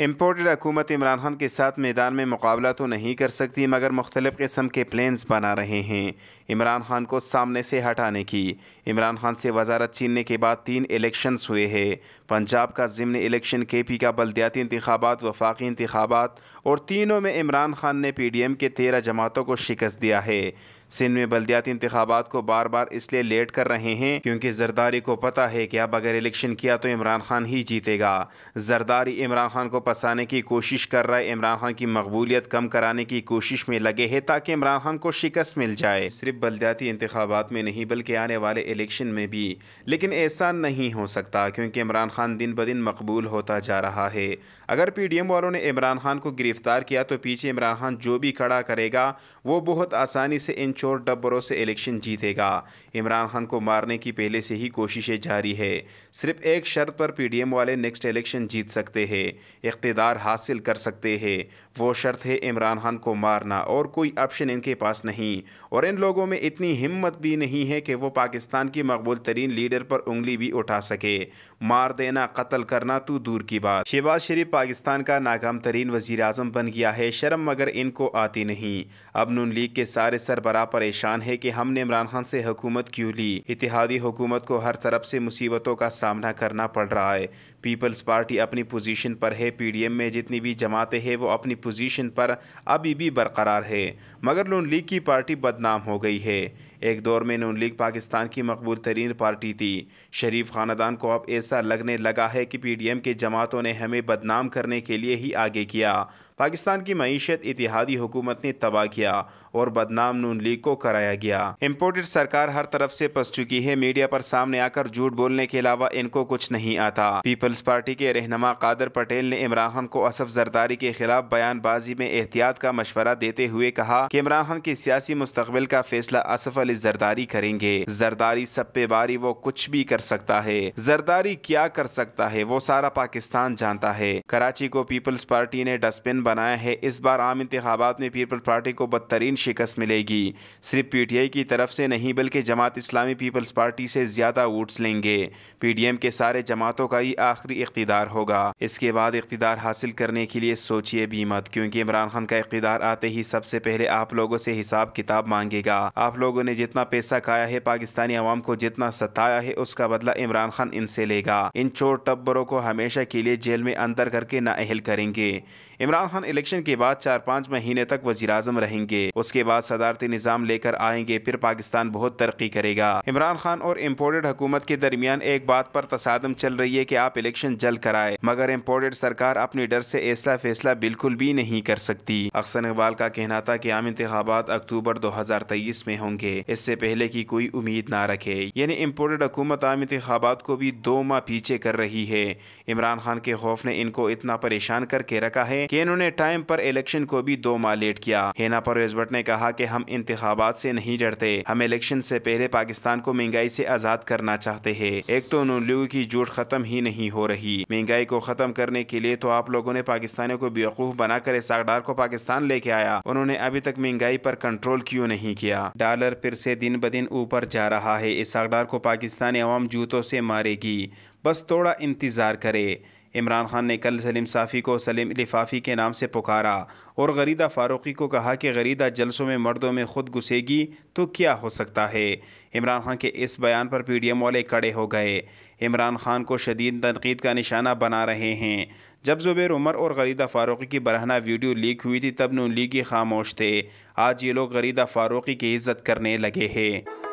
imported हुकूमत इमरान खान के साथ मैदान में मुकाबला तो नहीं कर सकती मगर मुख्तलिफ़ किस्म के प्लान्स बना रहे हैं इमरान खान को सामने से हटाने की इमरान खान से वजारत छीनने के बाद तीन इलेक्शंस हुए हैं पंजाब का ज़िमन इलेक्शन के पी का बलदियाती इंतबात वफाकी इंतबात और तीनों में इमरान खान ने पी डी एम के तेरह जमातों को शिकस्त दिया है सिंध में बलदियाती इंतबात को बार बार इसलिए लेट कर रहे हैं क्योंकि जरदारी को पता है कि अब अगर इलेक्शन किया तो इमरान खान ही जीतेगा जरदारी इमरान खान को फंसाने की कोशिश कर रहा है इमरान खान की मकबूलियत कम कराने की कोशिश में लगे है ताकि इमरान खान को शिकस्त मिल जाए सिर्फ बलदियाती इंतबात में नहीं बल्कि आने वाले इलेक्शन में भी लेकिन ऐसा नहीं हो सकता क्योंकि इमरान खान दिन ब दिन मकबूल होता जा रहा है अगर पी डी एम वालों ने इमरान खान को गिरफ्तार किया तो पीछे इमरान खान जो भी खड़ा करेगा वो बहुत आसानी से इन चोर डब्बरों से इलेक्शन जीतेगा इमरान खान को मारने की पहले से ही कोशिशें जारी है सिर्फ एक शर्त पर पीडीएम वाले नेक्स्ट इलेक्शन जीत सकते हैं इकतदार हासिल कर सकते हैं वो शर्त है इमरान खान को मारना और कोई ऑप्शन इनके पास नहीं और इन लोगों में इतनी हिम्मत भी नहीं है कि वो पाकिस्तान की मकबूल तरीन लीडर पर उंगली भी उठा सके मार देना कत्ल करना तो दूर की बात शहबाज शरीफ पाकिस्तान का नाकाम तरीन वजीर बन गया है शर्म मगर इनको आती नहीं अब नून लीग के सारे सरबरा परेशान है कि हमने इमरान खान से हुकूमत क्यों ली इतिहादी हुकूमत को हर तरफ से मुसीबतों का सामना करना पड़ रहा है पीपल्स पार्टी अपनी पोजीशन पर है पीडीएम में जितनी भी जमातें हैं वो अपनी पोजीशन पर अभी भी बरकरार है मगर लून लीग की पार्टी बदनाम हो गई है एक दौर में नून लीग पाकिस्तान की मकबूल तरीन पार्टी थी शरीफ खानदान को अब ऐसा लगने लगा है कि पी डी एम की जमातों ने हमें बदनाम करने के लिए ही आगे किया पाकिस्तान की मीशत इतिहादी हुकूमत ने तबाह किया और बदनाम नून लीग को कराया गया इम्पोर्टेड सरकार हर तरफ से पस चुकी है मीडिया पर सामने आकर झूठ बोलने के अलावा इनको कुछ नहीं आता पीपल्स पार्टी के रहनमा कादर पटेल ने इमरान खान को असफ जरदारी के खिलाफ बयानबाजी में एहतियात का मशवरा देते हुए कहा कि इमरान खान की सियासी मुस्तबिल का फैसला असफ अली वाले जरदारी करेंगे जरदारी सब पे बारी वो कुछ भी कर सकता है जरदारी क्या कर सकता है वो सारा पाकिस्तान जानता है कराची को पीपल्स पार्टी ने डस्टबिन बनाया है इस बार आम इंतबात में पीपल्स पार्टी को बदतरीन शिकस्त मिलेगी सिर्फ पीटीआई की तरफ से नहीं बल्कि जमात इस्लामी पीपल्स पार्टी से ज़्यादा वोट्स लेंगे पीडीएम के सारे जमातों का ही आखिरी इकतदार होगा इसके बाद इकतदार हासिल करने के लिए सोचिए भी मत क्योंकि इमरान खान का इकतदार आते ही सबसे पहले आप लोगों से हिसाब किताब मांगेगा आप लोगों ने जितना पैसा खाया है पाकिस्तानी अवाम को जितना सताया है उसका बदला इमरान खान इनसे लेगा इन चोर टब्बरों को हमेशा के लिए जेल में अंदर करके नाअहल करेंगे इमरान खान इलेक्शन के बाद चार पाँच महीने तक वजी अजम रहेंगे उसके बाद सदारती निज़ाम लेकर आएंगे फिर पाकिस्तान बहुत तरक्की करेगा इमरान खान और इम्पोर्टेड हुकूमत के दरमियान एक बात पर तसादम चल रही है कि आप इलेक्शन जल्द कराए मगर इम्पोर्टेड सरकार अपने डर से ऐसा फैसला बिल्कुल भी नहीं कर सकती अक्सर इकबाल का कहना था कि आम इंतबात अक्टूबर दो हजार तेईस में होंगे इससे पहले की कोई उम्मीद ना रखे यानी इम्पोर्टेड हुकूमत आम इंतबात को भी दो माह पीछे कर रही है इमरान खान के खौफ ने इनको इतना परेशान करके रखा है कि इन्होंने टाइम पर इलेक्शन को भी दो माह लेट किया हेना पर ने कहा कि हम इंतबात से नहीं डरते हम इलेक्शन से पहले पाकिस्तान को महंगाई से आज़ाद करना चाहते हैं एक तो नून की जूट ख़त्म ही नहीं हो रही महंगाई को ख़त्म करने के लिए तो आप लोगों ने पाकिस्तानियों को बेवकूफ़ बनाकर इस को पाकिस्तान लेके आया उन्होंने अभी तक महंगाई पर कंट्रोल क्यों नहीं किया डॉलर फिर फिर से दिन ब दिन ऊपर जा रहा है इस अकदार को पाकिस्तानी अवाम जूतों से मारेगी बस थोड़ा इंतज़ार करे इमरान खान ने कल सलीम साफ़ी को सलीम लिफाफी के नाम से पुकारा और गरीदा फ़ारूकी को कहा कि गरीदा जलसों में मर्दों में खुद घुसेगी तो क्या हो सकता है इमरान खान के इस बयान पर पी डी एम वाले कड़े हो गए इमरान खान को शदीद तनकीद का निशाना बना रहे हैं जब जुबेर उमर और गरीदा फ़ारूकी की बरहना वीडियो लीक हुई थी तब नून ही खामोश थे आज ये लोग गरीदा फ़ारूकी की इज्जत करने लगे हैं